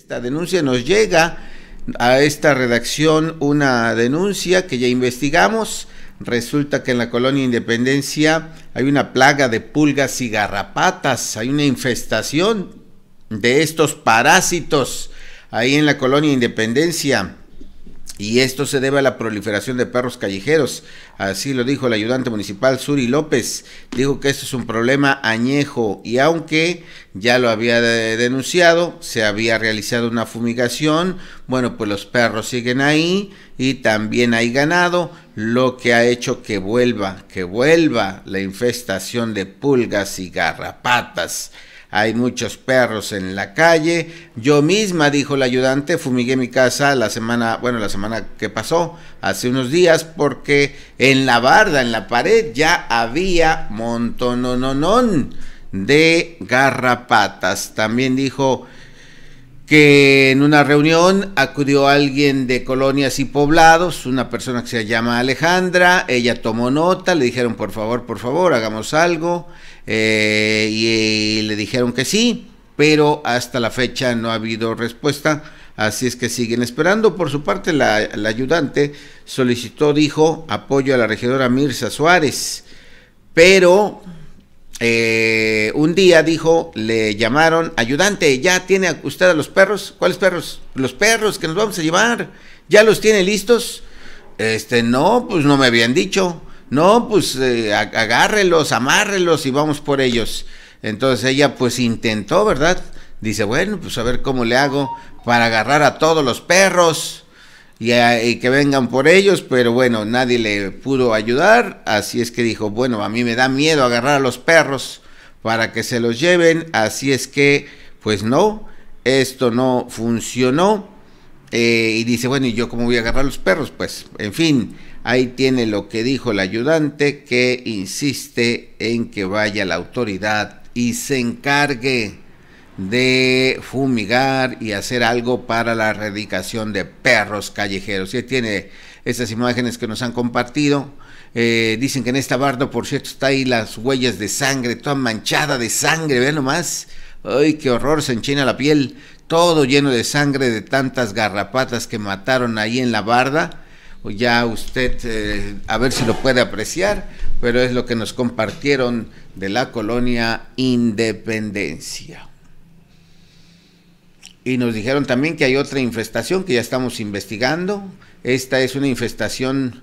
Esta denuncia nos llega a esta redacción una denuncia que ya investigamos. Resulta que en la colonia Independencia hay una plaga de pulgas y garrapatas, hay una infestación de estos parásitos ahí en la colonia Independencia y esto se debe a la proliferación de perros callejeros. Así lo dijo el ayudante municipal Suri López. Dijo que esto es un problema añejo y aunque ya lo había denunciado, se había realizado una fumigación, bueno, pues los perros siguen ahí y también hay ganado, lo que ha hecho que vuelva, que vuelva la infestación de pulgas y garrapatas hay muchos perros en la calle. Yo misma, dijo el ayudante, fumigué mi casa la semana, bueno, la semana que pasó, hace unos días, porque en la barda, en la pared, ya había montonononón de garrapatas. También dijo que en una reunión acudió alguien de colonias y poblados, una persona que se llama Alejandra, ella tomó nota, le dijeron por favor, por favor, hagamos algo, eh, y, le dijeron que sí, pero hasta la fecha no ha habido respuesta, así es que siguen esperando. Por su parte, la, la ayudante solicitó, dijo, apoyo a la regidora Mirza Suárez, pero eh, un día dijo, le llamaron, ayudante, ¿ya tiene usted a los perros? ¿Cuáles perros? Los perros que nos vamos a llevar. ¿Ya los tiene listos? Este, no, pues no me habían dicho. No, pues eh, agárrelos, amárrelos y vamos por ellos. Entonces ella pues intentó, ¿verdad? Dice, bueno, pues a ver cómo le hago para agarrar a todos los perros y, que vengan por ellos, pero bueno, nadie le pudo ayudar, así es que dijo, bueno, a mí me da miedo agarrar a los perros para que se los lleven, así es que, pues no, esto no funcionó. Eh, y dice, bueno, ¿y yo cómo voy a agarrar a los perros? Pues, en fin, ahí tiene lo que dijo el ayudante que insiste en que vaya la autoridad y se encargue de fumigar y hacer algo para la erradicación de perros callejeros. Ya tiene estas imágenes que nos han compartido. Eh, dicen que en esta barda, por cierto, está ahí las huellas de sangre, toda manchada de sangre, vean nomás. ¡Ay, qué horror! Se enchina la piel, todo lleno de sangre de tantas garrapatas que mataron ahí en la barda. Ya usted, eh, a ver si lo puede apreciar, pero es lo que nos compartieron de la colonia Independencia y nos dijeron también que hay otra infestación que ya estamos investigando. Esta es una infestación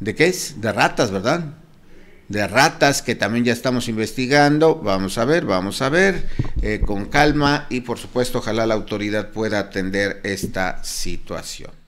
de qué es? De ratas, ¿verdad? De ratas que también ya estamos investigando. Vamos a ver, vamos a ver, eh, con calma y por supuesto ojalá la autoridad pueda atender esta situación.